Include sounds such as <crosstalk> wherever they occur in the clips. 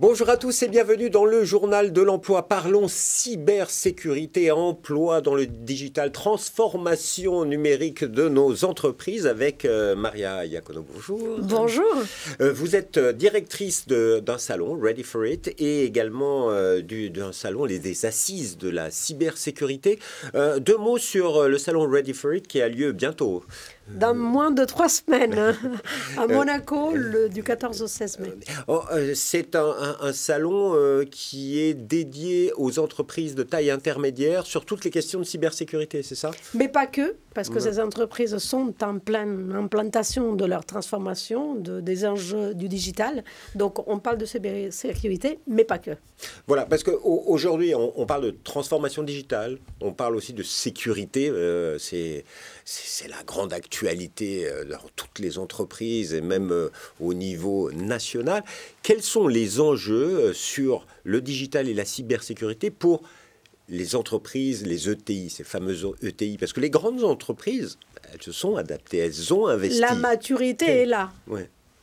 Bonjour à tous et bienvenue dans le journal de l'emploi. Parlons cybersécurité, emploi dans le digital, transformation numérique de nos entreprises avec euh, Maria Iacono. Bonjour. Bonjour. Euh, vous êtes euh, directrice d'un salon, Ready for It, et également d'un salon, les, assises de la cybersécurité. deux mots sur le salon Ready for It qui a lieu bientôt dans euh, moins de trois semaines, hein. <laughs> à euh, Monaco, euh, du 14 au 16 mai. Oh, c'est un, salon qui est dédié aux entreprises de taille intermédiaire sur toutes les questions de cybersécurité, c'est ça Mais pas que parce que ces entreprises sont en pleine implantation de leur transformation, de, des enjeux du digital. Donc on parle de cybersécurité, mais pas que. Voilà, parce qu'aujourd'hui, on, parle de transformation digitale, on parle aussi de sécurité. Euh, c'est la grande actualité euh, dans toutes les entreprises et même euh, au niveau national. Quels sont les enjeux sur le digital et la cybersécurité pour les entreprises, les ETI, ces fameuses ETI, parce que les grandes entreprises, elles se sont adaptées, elles ont investi. La maturité est là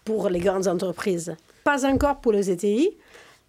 pour les grandes entreprises, pas encore pour les ETI,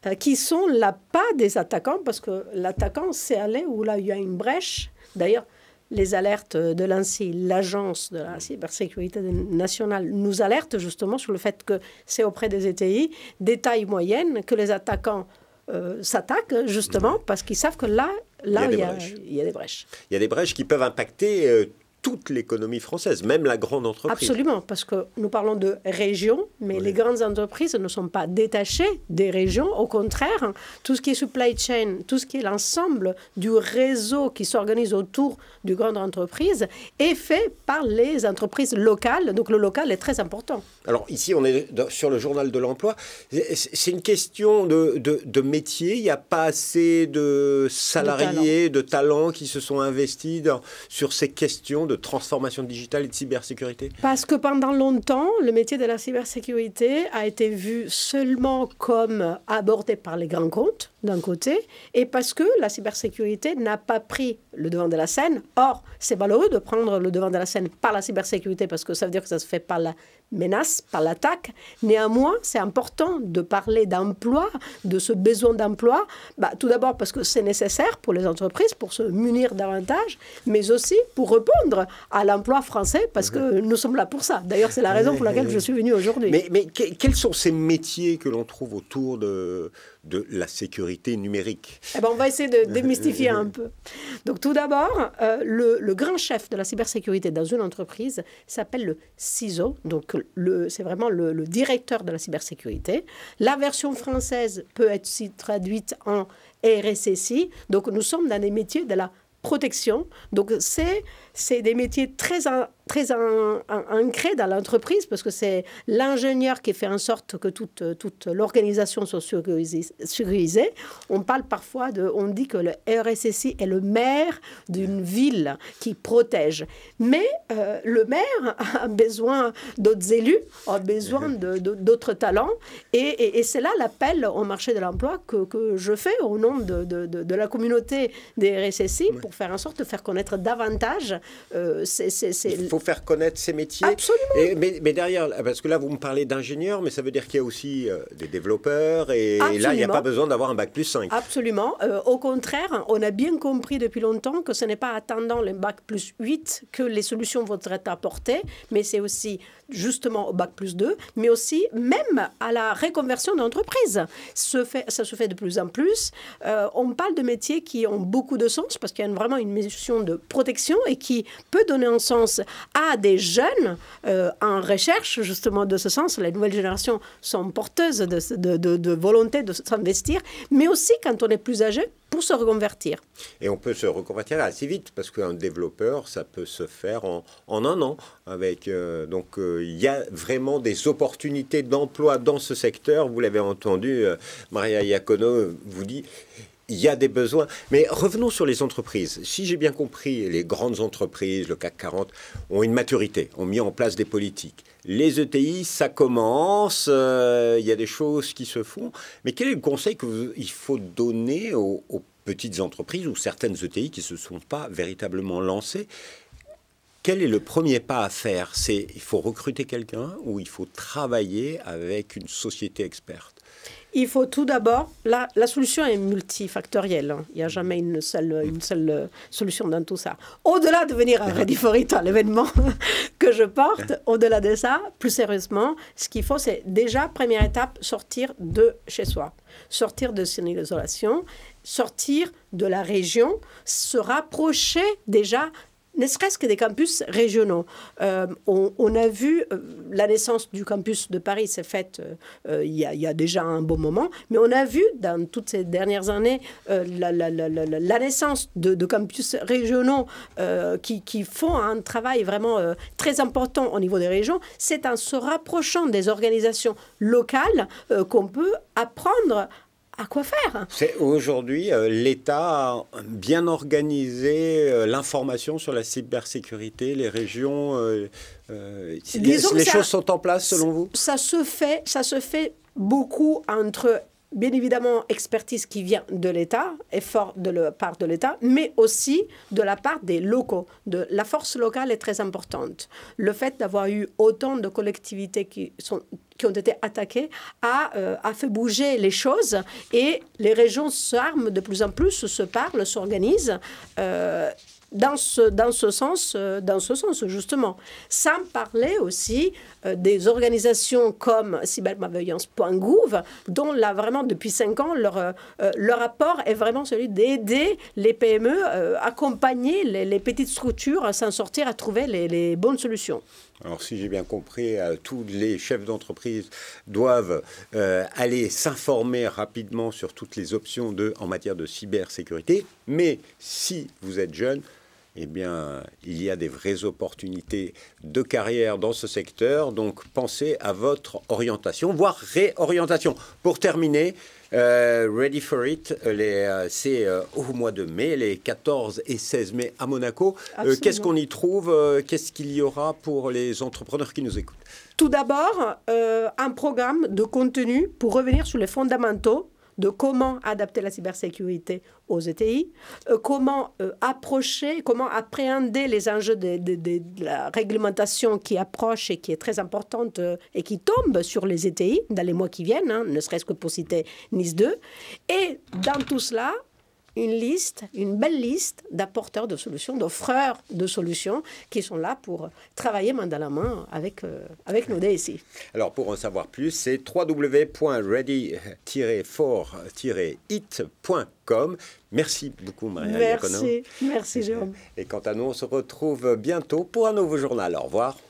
euh, qui sont là pas des attaquants, parce que l'attaquant, c'est aller où là il y a une brèche. D'ailleurs, les alertes de l'ANSI, l'agence de la cybersécurité nationale, nous alerte justement sur le fait que c'est auprès des ETI, des tailles moyennes, que les attaquants euh, s'attaquent justement parce qu'ils savent que là, là, il y, a, il y, a, des brèches. Il y a des brèches qui peuvent impacter euh, toute l'économie française, même la grande entreprise. Absolument, parce que nous parlons de régions, mais les grandes entreprises ne sont pas détachées des régions. Au contraire, tout ce qui est supply chain, tout ce qui est l'ensemble du réseau qui s'organise autour du grande entreprise est fait par les entreprises locales. Donc le local est très important. Alors ici, on est sur le journal de l'emploi. C'est une question de, métier. Il n'y a pas assez de salariés, de talents qui se sont investis sur ces questions de transformation digitale et de cybersécurité Parce que pendant longtemps, le métier de la cybersécurité a été vu seulement comme abordé par les grands comptes, d'un côté, et parce que la cybersécurité n'a pas pris le devant de la scène. Or, c'est malheureux de prendre le devant de la scène par la cybersécurité, parce que ça veut dire que ça se fait par la menace par l'attaque. Néanmoins, c'est important de parler d'emploi, de ce besoin d'emploi, bah, tout d'abord parce que c'est nécessaire pour les entreprises, pour se munir davantage, mais aussi pour répondre à l'emploi français, parce que mhm. nous sommes là pour ça. D'ailleurs, c'est la raison pour laquelle je suis venu aujourd'hui. Mais, mais quels sont ces métiers que l'on trouve autour de, de la sécurité numérique eh ben, On va essayer de démystifier un peu. Donc tout d'abord, euh, le, le grand chef de la cybersécurité dans une entreprise s'appelle le CISO, donc c'est vraiment le, directeur de la cybersécurité. La version française peut être traduite en RSSI. Donc, nous sommes dans des métiers de la protection. Donc, c'est des métiers très très ancré dans l'entreprise parce que c'est l'ingénieur qui fait en sorte que toute, toute l'organisation soit sécurisée. On parle parfois de, on dit que le RSSI est le maire d'une ville qui protège. Mais euh, le maire a besoin d'autres élus, a besoin d'autres talents. Et, c'est là l'appel au marché de l'emploi que, que, je fais au nom de, de, de, la communauté des RSSI pour faire en sorte de faire connaître davantage euh, ces faire connaître ces métiers. Absolument. mais, derrière, parce que là, vous me parlez d'ingénieurs, mais ça veut dire qu'il y a aussi euh, des développeurs. Et, là, il n'y a pas besoin d'avoir un bac plus 5. Absolument. Euh, au contraire, on a bien compris depuis longtemps que ce n'est pas attendant le bac plus 8 que les solutions vont être apportées, mais c'est aussi justement au bac plus 2, mais aussi même à la reconversion d'entreprise. Ça se fait de plus en plus. Euh, on parle de métiers qui ont beaucoup de sens parce qu'il y a vraiment une mission de protection et qui peut donner un sens à des jeunes euh, en recherche justement de ce sens. Les nouvelles générations sont porteuses de, volonté de s'investir, mais aussi quand on est plus âgé pour se reconvertir. Et on peut se reconvertir assez vite parce qu'un développeur, ça peut se faire en, un an avec euh, donc il euh, y a vraiment des opportunités d'emploi dans ce secteur. Vous l'avez entendu, euh, Maria Iacono vous dit, il y a des besoins. Mais revenons sur les entreprises. Si j'ai bien compris, les grandes entreprises, le CAC 40, ont une maturité, ont mis en place des politiques. Les ETI, ça commence, euh, il y a des choses qui se font. Mais quel est le conseil qu'il faut donner aux, aux petites entreprises ou certaines ETI qui ne se sont pas véritablement lancées quel est le premier pas à faire C'est il faut recruter quelqu'un ou il faut travailler avec une société experte il faut tout d'abord, la, solution est multifactorielle. Hein. Il n'y a jamais une seule, euh, solution dans tout ça. Au-delà de venir à Ready l'événement <laughs> que je porte, au-delà de ça, plus sérieusement, ce qu'il faut, c'est déjà, première étape, sortir de chez soi, sortir de son isolation, sortir de la région, se rapprocher déjà ne serait-ce que des campus régionaux. Euh, on, a vu euh, la naissance du campus de Paris s'est faite euh, il, y a, déjà un bon moment, mais on a vu dans toutes ces dernières années la, naissance de, campus régionaux qui, qui, font un travail vraiment très important au niveau des régions. C'est en se rapprochant des organisations locales qu'on peut apprendre à quoi faire. C'est aujourd'hui euh, l'État a bien organisé euh, l'information sur la cybersécurité, les régions. Euh, les, choses sont en place selon vous Ça se fait, ça se fait beaucoup entre bien évidemment, expertise qui vient de l'État, effort de la part de l'État, mais aussi de la part des locaux. De, la force locale est très importante. Le fait d'avoir eu autant de collectivités qui, sont, qui ont été attaquées a, euh, a fait bouger les choses et les régions s'arment de plus en plus, se parlent, s'organisent. Euh, dans ce, sens, euh, dans ce sens, justement. Sans parler aussi euh, des organisations comme Gouve dont là, vraiment, depuis cinq ans, leur, euh, leur apport est vraiment celui d'aider les PME, accompagner les, petites structures à s'en sortir, à trouver les bonnes solutions. Alors si j'ai bien compris, euh, tous les chefs d'entreprise doivent euh, aller s'informer rapidement sur toutes les options de, en matière de cybersécurité. Mais si vous êtes jeune, eh bien, il y a des vraies opportunités de carrière dans ce secteur. Donc, pensez à votre orientation, voire réorientation. Pour terminer, euh, Ready for It, euh, c'est euh, au mois de mai, les 14 et 16 mai à Monaco. qu'est-ce qu'on y trouve Qu'est-ce qu'il y aura pour les entrepreneurs qui nous écoutent Tout d'abord, un programme de contenu pour revenir sur les fondamentaux de comment adapter la cybersécurité aux ETI, euh, comment euh, approcher, comment appréhender les enjeux de, la réglementation qui approche et qui est très importante euh, et qui tombe sur les ETI dans les mois qui viennent, hein, ne serait-ce que pour citer Nice 2. Et dans tout cela, une liste, une belle liste d'apporteurs de solutions, d'offreurs de solutions qui sont là pour travailler main dans la main avec, euh, avec nos DSI. Alors pour en savoir plus, c'est www.ready-for-it.com. Merci beaucoup marie Merci, merci Jérôme. Et quant à nous, on se retrouve bientôt pour un nouveau journal. Au revoir.